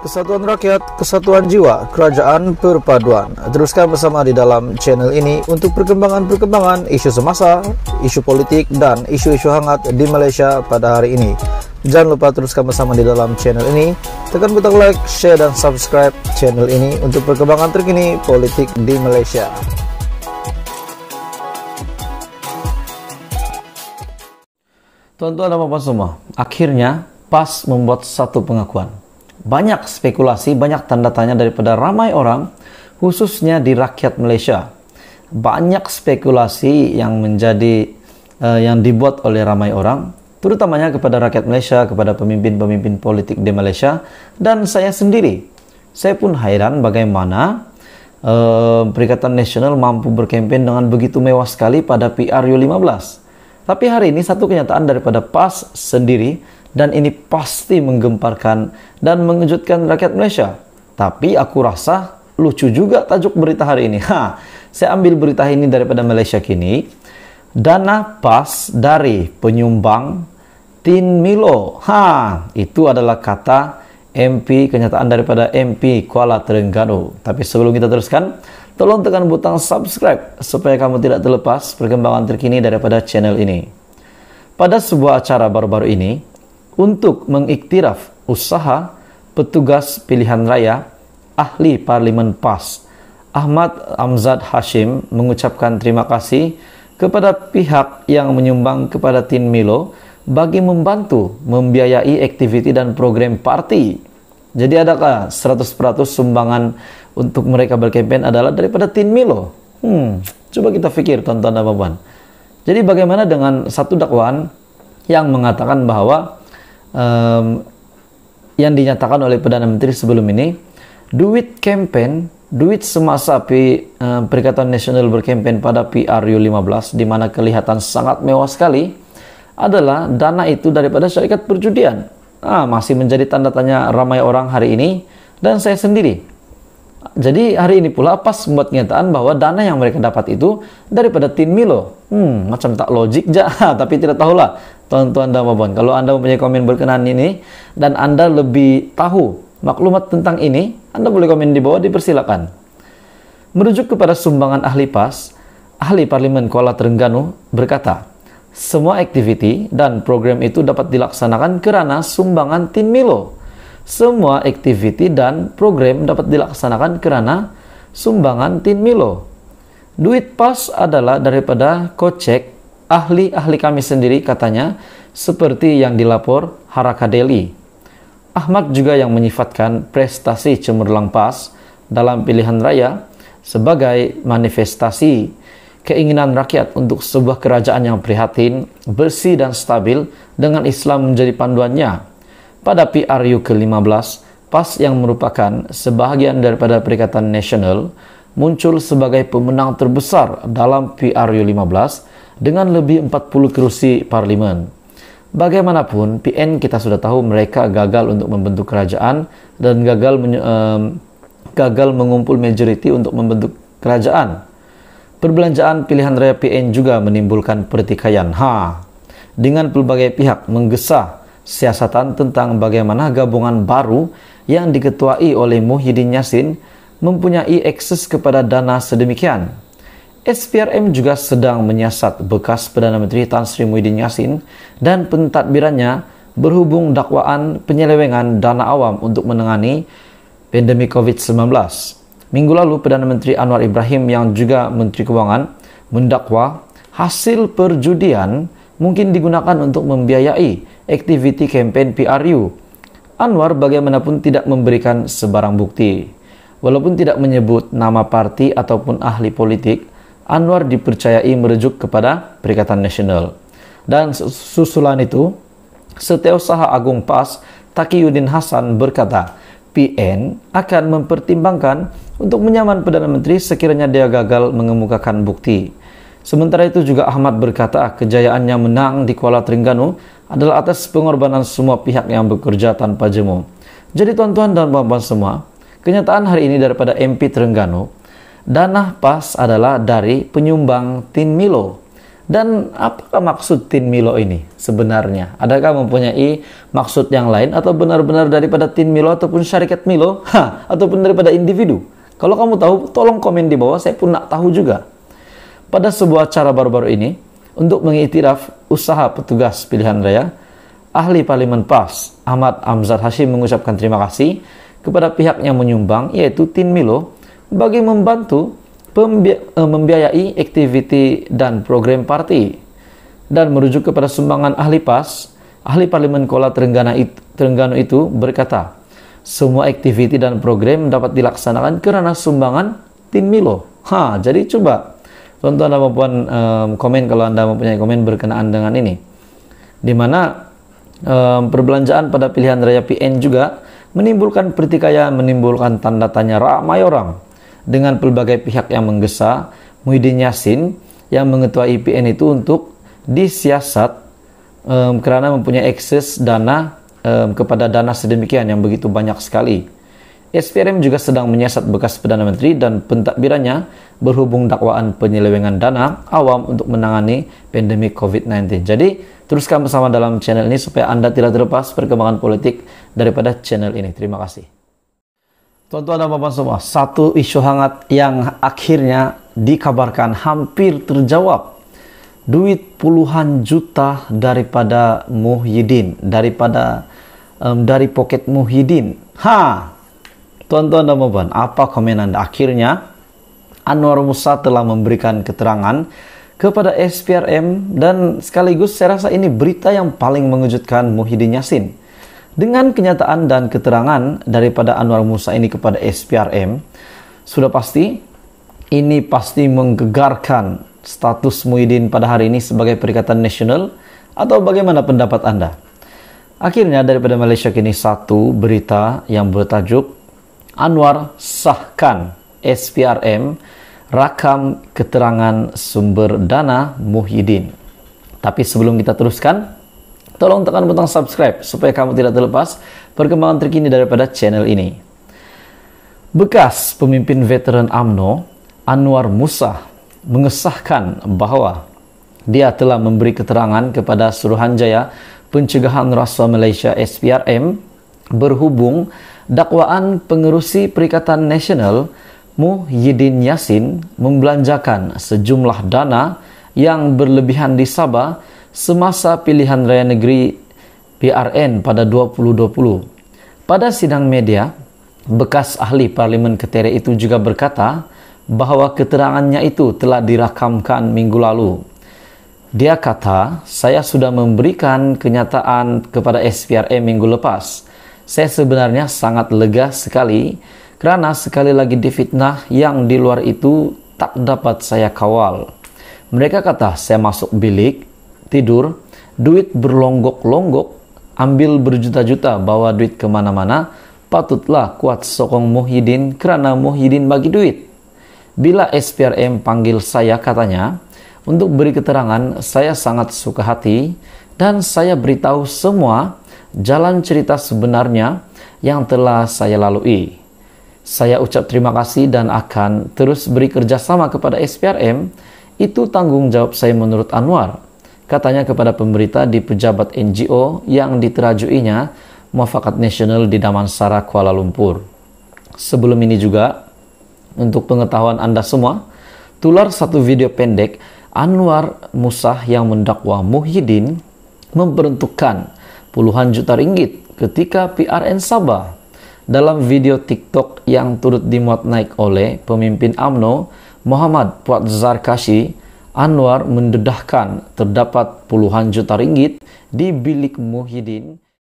Kesatuan Rakyat, Kesatuan Jiwa, Kerajaan Perpaduan. Teruskan bersama di dalam channel ini untuk perkembangan-perkembangan isu semasa, isu politik, dan isu-isu hangat di Malaysia pada hari ini. Jangan lupa teruskan bersama di dalam channel ini. Tekan butang like, share, dan subscribe channel ini untuk perkembangan terkini politik di Malaysia. Tuan-tuan dan semua, akhirnya PAS membuat satu pengakuan banyak spekulasi, banyak tanda tanya daripada ramai orang, khususnya di rakyat Malaysia. Banyak spekulasi yang menjadi uh, yang dibuat oleh ramai orang, terutamanya kepada rakyat Malaysia, kepada pemimpin-pemimpin politik di Malaysia, dan saya sendiri. Saya pun hairan bagaimana uh, Perikatan Nasional mampu berkempen dengan begitu mewah sekali pada PRU 15. Tapi hari ini satu kenyataan daripada PAS sendiri dan ini pasti menggemparkan dan mengejutkan rakyat Malaysia. Tapi aku rasa lucu juga tajuk berita hari ini. Ha, saya ambil berita ini daripada Malaysia kini. Dana pas dari penyumbang Tin Milo. Ha, itu adalah kata MP, kenyataan daripada MP Kuala Terengganu. Tapi sebelum kita teruskan, tolong tekan butang subscribe supaya kamu tidak terlepas perkembangan terkini daripada channel ini. Pada sebuah acara baru-baru ini, untuk mengiktiraf usaha petugas pilihan raya ahli parlimen PAS Ahmad Amzad Hashim mengucapkan terima kasih kepada pihak yang menyumbang kepada Tin Milo bagi membantu membiayai aktiviti dan program parti. Jadi adakah 100% sumbangan untuk mereka berkampanye adalah daripada Tin Milo? Hmm, coba kita pikir tonton dan Jadi bagaimana dengan satu dakwaan yang mengatakan bahwa um, yang dinyatakan oleh Perdana Menteri sebelum ini, duit campaign, duit semasa P, uh, Perikatan Nasional berkampanye pada PRU15 di mana kelihatan sangat mewah sekali adalah dana itu daripada syarikat perjudian. Ah, masih menjadi tanda tanya ramai orang hari ini dan saya sendiri. Jadi hari ini pula pas membuat kenyataan bahwa dana yang mereka dapat itu daripada Tin Milo. Hmm, macam tak logik ja, tapi tidak tahulah tuan-tuan dan puan Kalau anda mempunyai komen berkenaan ini dan anda lebih tahu maklumat tentang ini, anda boleh komen di bawah dipersilakan. Merujuk kepada sumbangan ahli PAS, ahli Parlimen Kuala Terengganu berkata, semua aktiviti dan program itu dapat dilaksanakan kerana sumbangan tim Milo. Semua aktiviti dan program dapat dilaksanakan kerana sumbangan tim Milo. Duit PAS adalah daripada kocek ahli-ahli kami sendiri katanya seperti yang dilapor Deli. Ahmad juga yang menyifatkan prestasi cemerlang PAS dalam pilihan raya sebagai manifestasi keinginan rakyat untuk sebuah kerajaan yang prihatin, bersih dan stabil dengan Islam menjadi panduannya. Pada PRU ke-15, PAS yang merupakan sebahagian daripada Perikatan Nasional muncul sebagai pemenang terbesar dalam PRU 15 dengan lebih 40 kursi parlimen. Bagaimanapun, PN kita sudah tahu mereka gagal untuk membentuk kerajaan dan gagal men- um, gagal mengumpul majoriti untuk membentuk kerajaan. Perbelanjaan pilihan raya PN juga menimbulkan pertikaian. Ha, dengan pelbagai pihak menggesa siasatan tentang bagaimana gabungan baru yang diketuai oleh Muhyiddin Yassin mempunyai akses kepada dana sedemikian SPRM juga sedang menyiasat bekas Perdana Menteri Tan Sri Muhyiddin Yassin dan pentadbirannya berhubung dakwaan penyelewengan dana awam untuk menangani pandemi COVID-19. Minggu lalu, Perdana Menteri Anwar Ibrahim yang juga Menteri Keuangan mendakwa hasil perjudian mungkin digunakan untuk membiayai aktiviti kampanye PRU. Anwar bagaimanapun tidak memberikan sebarang bukti. Walaupun tidak menyebut nama parti ataupun ahli politik, Anwar dipercayai merujuk kepada Perikatan Nasional. Dan susulan itu, Setiausaha Agung PAS Takiyuddin Hasan berkata, PN akan mempertimbangkan untuk menyaman Perdana Menteri sekiranya dia gagal mengemukakan bukti. Sementara itu juga Ahmad berkata kejayaannya menang di Kuala Terengganu adalah atas pengorbanan semua pihak yang bekerja tanpa jemu. Jadi tuan-tuan dan puan-puan semua, kenyataan hari ini daripada MP Terengganu Dana pas adalah dari penyumbang Tin Milo. Dan apakah maksud Tin Milo ini sebenarnya? Adakah mempunyai maksud yang lain atau benar-benar daripada Tin Milo ataupun syarikat Milo? Ha, ataupun daripada individu? Kalau kamu tahu, tolong komen di bawah, saya pun nak tahu juga. Pada sebuah acara baru-baru ini, untuk mengiktiraf usaha petugas pilihan raya, ahli Parlimen PAS Ahmad Amzar Hashim mengucapkan terima kasih kepada pihak yang menyumbang yaitu Tin Milo bagi membantu pembi- eh, membiayai aktiviti dan program parti dan merujuk kepada sumbangan ahli PAS, ahli Parlimen Kola Terengganu itu, Terengganu itu berkata, semua aktiviti dan program dapat dilaksanakan karena sumbangan tim Milo. Ha, jadi coba tentu anda dan um, komen kalau Anda mempunyai komen berkenaan dengan ini. Di mana um, perbelanjaan pada pilihan raya PN juga menimbulkan pertikaian, menimbulkan tanda tanya ramai orang dengan pelbagai pihak yang menggesa, Muhyiddin Yassin yang mengetua IPN itu untuk disiasat um, karena mempunyai akses dana um, kepada dana sedemikian yang begitu banyak sekali. SPRM juga sedang menyiasat bekas Perdana Menteri dan pentadbirannya berhubung dakwaan penyelewengan dana awam untuk menangani pandemi COVID-19. Jadi, teruskan bersama dalam channel ini supaya Anda tidak terlepas perkembangan politik daripada channel ini. Terima kasih. Tuan-tuan dan bapak semua, satu isu hangat yang akhirnya dikabarkan hampir terjawab. Duit puluhan juta daripada Muhyiddin, daripada um, dari poket Muhyiddin. Ha! Tuan-tuan dan bapak, apa komen Anda? Akhirnya Anwar Musa telah memberikan keterangan kepada SPRM dan sekaligus saya rasa ini berita yang paling mengejutkan Muhyiddin Yassin. Dengan kenyataan dan keterangan daripada Anwar Musa ini kepada SPRM, sudah pasti ini pasti menggegarkan status Muhyiddin pada hari ini sebagai perikatan nasional atau bagaimana pendapat Anda? Akhirnya daripada Malaysia kini satu berita yang bertajuk Anwar sahkan SPRM rakam keterangan sumber dana Muhyiddin. Tapi sebelum kita teruskan, Tolong tekan butang subscribe supaya kamu tidak terlepas perkembangan terkini daripada channel ini. Bekas pemimpin veteran AMNO, Anwar Musa, mengesahkan bahwa dia telah memberi keterangan kepada Suruhanjaya Pencegahan Rasuah Malaysia SPRM berhubung dakwaan pengerusi Perikatan Nasional Muhyiddin Yassin membelanjakan sejumlah dana yang berlebihan di Sabah semasa pilihan raya negeri PRN pada 2020. Pada sidang media, bekas ahli parlimen Ketere itu juga berkata bahwa keterangannya itu telah dirakamkan minggu lalu. Dia kata, saya sudah memberikan kenyataan kepada SPRM minggu lepas. Saya sebenarnya sangat lega sekali karena sekali lagi difitnah yang di luar itu tak dapat saya kawal. Mereka kata saya masuk bilik, tidur, duit berlonggok-longgok, ambil berjuta-juta, bawa duit kemana-mana, patutlah kuat sokong Muhyiddin karena Muhyiddin bagi duit. Bila SPRM panggil saya katanya, untuk beri keterangan saya sangat suka hati dan saya beritahu semua jalan cerita sebenarnya yang telah saya lalui. Saya ucap terima kasih dan akan terus beri kerjasama kepada SPRM. Itu tanggung jawab saya menurut Anwar. Katanya kepada pemberita di pejabat NGO yang diterajuinya mufakat nasional di Damansara, Kuala Lumpur. Sebelum ini juga, untuk pengetahuan Anda semua, tular satu video pendek Anwar Musah yang mendakwa Muhyiddin memperuntukkan puluhan juta ringgit ketika PRN Sabah dalam video TikTok yang turut dimuat naik oleh pemimpin AMNO Muhammad Fuad Zarkashi Anwar mendedahkan terdapat puluhan juta ringgit di bilik Muhyiddin